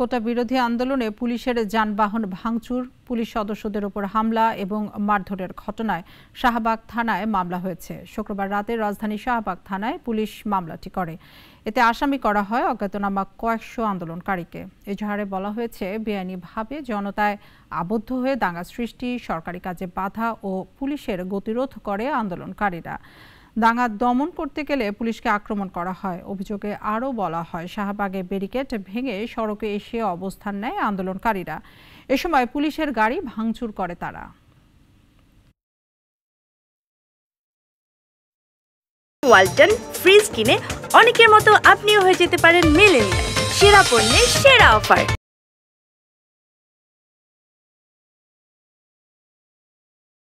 কোটা বিরোধী আন্দোলনে পুলিশের যানবাহন ভাঙচুর পুলিশ সদস্যদের ওপর হামলা এবং মারধরের ঘটনায় শাহবাগ থানায় মামলা হয়েছে শুক্রবার রাতে রাজধানী শাহবাগ থানায় পুলিশ মামলাটি করে এতে আসামি করা হয় অজ্ঞাতনামা কয়েকশো আন্দোলনকারীকে এজাহারে বলা হয়েছে বেআইনিভাবে জনতায় আবদ্ধ হয়ে দাঙ্গা সৃষ্টি সরকারি কাজে বাধা ও পুলিশের গতিরোধ করে আন্দোলনকারীরা দাঙ্গা দমন করতে গেলে পুলিশকে আক্রমণ করা হয় অভিযোগে আরও বলা হয় শাহবাগে ব্যারিকেড ভেঙে সড়কে এসে অবস্থান নেয় আন্দোলনকারীরা এ সময় পুলিশের গাড়ি ভাঙচুর করে তারা ওয়ালটন ফ্রিজ কিনে অনেকের মতো আপনিও হয়ে যেতে পারেন মিলেনিয়াল সেরা পণ্যের সেরা অফার